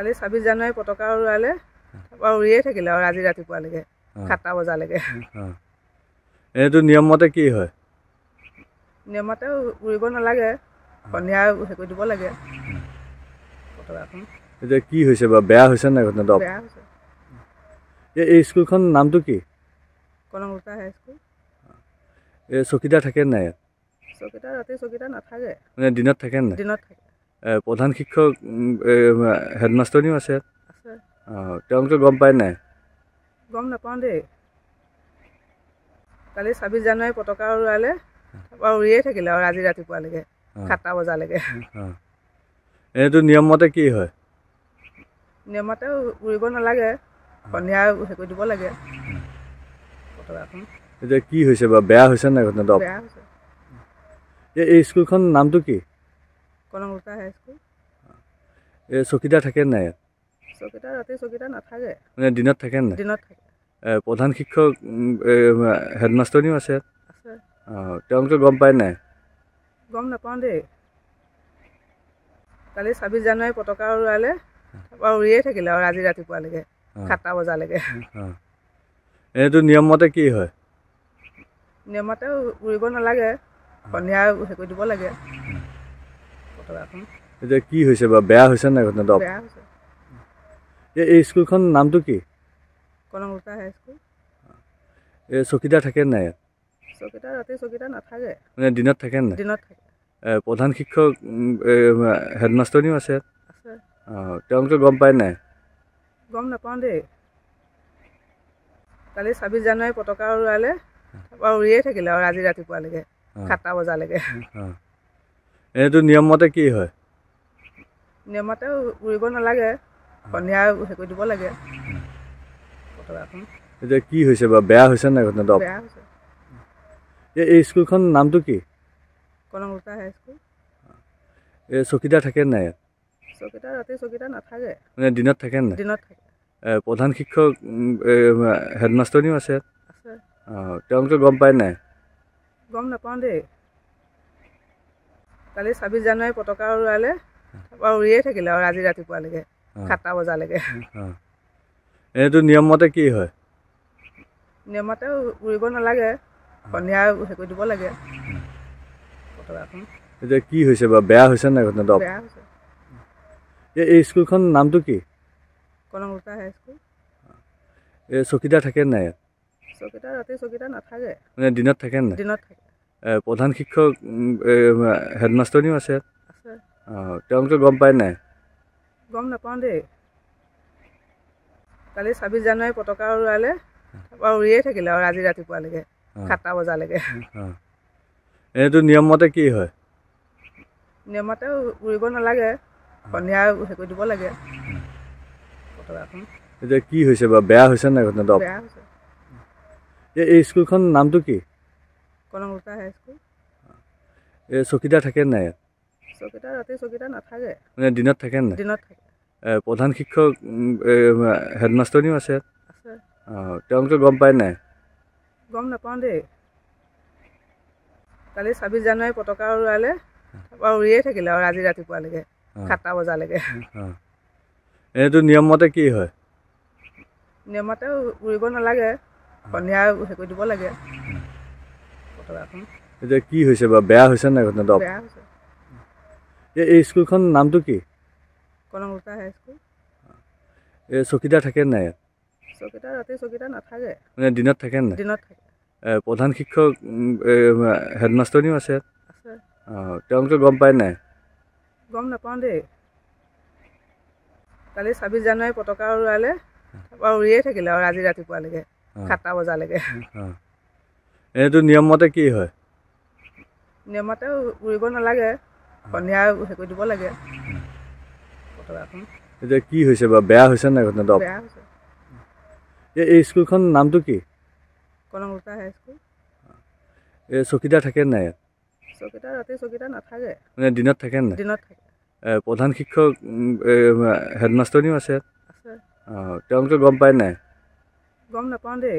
কালি ছাব্বিশ জানুৱাৰী পতাকা উৰালে তাৰপৰা থাকিলে আৰু আজি ৰাতিপুৱালৈকে সাতটা বজালৈকে এইটো নিয়মমতে কি হয় নিয়মতে উৰিব নালাগে সন্ধিয়া হেৰি কৰি দিব লাগে এতিয়া কি হৈছে বাৰু বেয়া হৈছে নাই ঘটনাটো এই স্কুলখন নামটো কি কনকলতা হাই এই চকীদাৰ থাকে নাই চকীদাৰ ৰাতি চকীদাৰ নাথাকে দিনত থাকে নাই দিনত থাকে প্ৰধান শিক্ষক হেডমাষ্টৰনিও আছে তেওঁলোকে গম পায় নাই গম নাপাওঁ দেই কালি ছাব্বিছ জানুৱাৰী পতাকা উৰালে উৰিয়ে থাকিলে আৰু আজি ৰাতিপুৱালৈকে সাতটা বজালৈকে এইটো নিয়মমতে কি হয় নিয়মতে উৰিব নালাগে সন্ধিয়া হেৰি কৰি দিব লাগে এতিয়া কি হৈছে বাৰু বেয়া হৈছে নাই ঘটনাটো এই স্কুলখন নামটো কি কলংকা হাই থাকে নাই প্ৰধান শিক্ষক হেডমাষ্টৰনিও আছে তেওঁলোকে গম পায় নাই গম নাপাওঁ দেই কালি ছাব্বিছ জানুৱাৰী পতাকা উৰুৱালে তাৰপৰা উৰিয়েই থাকিলে আৰু আজি ৰাতিপুৱালৈকে সাতটা বজালৈকে এইটো নিয়মতে কি হয় নিয়মতে উৰিব নালাগে সন্ধিয়া হেৰি কৰি দিব লাগে এতিয়া কি নাই ঘটনাটো প্ৰধান শিক্ষক হেডমাষ্টৰনিও আছে তেওঁলোকে গম পায় নাই গম নাপাওঁ দেই কালি ছাব্বিছ জানুৱাৰী পতাকা উৰালে উৰিয়ে থাকিলে আৰু আজি ৰাতিপুৱালৈকে সাতটা বজালৈকে এইটো নিয়মমতে কি হয় নিয়মতে উৰিব নালাগে সন্ধিয়া হেৰি কৰি দিব লাগে এতিয়া কি হৈছে বাৰু বেয়া হৈছে নাই ঘটনাটো এই স্কুলখন নামটো কি কনকলতা হাই স্কুল এই চকীদাৰ থাকে নাই ইয়াত চকীদাৰ ৰাতি চকীদাৰ নাথাকে মানে দিনত থাকে নাই দিনত থাকে প্ৰধান শিক্ষক হেডমাষ্টৰনিও আছে অঁ তেওঁলোকে গম পায় নাই গম নাপাওঁ দেই কালি ছাব্বিছ জানুৱাৰী পতাকা উৰালে তাৰপৰা থাকিলে আৰু আজি ৰাতিপুৱালৈকে সাতটা বজালৈকে এইটো নিয়মমতে কি হয় নিয়মতে উৰিব নালাগে সন্ধিয়া হেৰি কৰি দিব লাগে এতিয়া কি হৈছে বাৰু বেয়া হৈছে নাই ঘটনাটো এই স্কুলখন নামটো কি কনকলতা হাই এই চকীদাৰ থাকে নাই চকীদাৰ ৰাতি চকীদাৰ নাথাকে দিনত থাকে নাই দিনত থাকে প্ৰধান শিক্ষক হেডমাষ্টৰনিও আছে তেওঁলোকে গম পায় নাই গম নাপাওঁ দেই কালি ছাব্বিছ জানুৱাৰী পতাকা উৰালে তাৰপৰা থাকিলে আৰু আজি ৰাতিপুৱালৈকে সাতটা বজালৈকে এইটো নিয়মমতে কি হয় নিয়মতে উৰিব নালাগে সন্ধিয়া হেৰি কৰি দিব লাগে এতিয়া কি হৈছে বাৰু বেয়া হৈছে নাই ঘটনাটো এই স্কুলখন নামটো কি কলংকা হাই থাকে নাই প্ৰধান শিক্ষক হেডমাষ্টৰনিও আছে তেওঁলোকে গম পায় নাই গম নাপাওঁ দেই কালি ছাব্বিছ জানুৱাৰী পতাকা উৰালে তাৰপৰা উৰিয়েই থাকিলে আৰু আজি ৰাতিপুৱালৈকে সাতটা বজালৈকে এইটো নিয়মমতে কি হয় নিয়মতে উৰিব নালাগে সন্ধিয়া হেৰি কৰি দিব লাগে এতিয়া কি নাই ঘটনাটো প্ৰধান শিক্ষক হেডমাষ্টৰনিও আছে তেওঁলোকে গম পায় নাই গম নাপাওঁ দেই কালি ছাব্বিছ জানুৱাৰী পতাকা উৰালে উৰিয়ে থাকিলে আৰু আজি ৰাতিপুৱালৈকে সাতটা বজালৈকে এইটো নিয়মমতে কি হয় নিয়মতে উৰিব নালাগে সন্ধিয়া হেৰি কৰি দিব লাগে এতিয়া কি হৈছে বাৰু বেয়া হৈছে নাই ঘটনাটো এই স্কুলখন নামটো কি কনকলতা হাই এই চকীদাৰ থাকে নাই ইয়াত চকীদাৰ ৰাতি চকীদাৰ নাথাকে মানে দিনত থাকে নাই দিনত থাকে প্ৰধান শিক্ষক হেডমাষ্টৰনিও আছে অঁ তেওঁলোকে গম পায় নাই গম নাপাওঁ দেই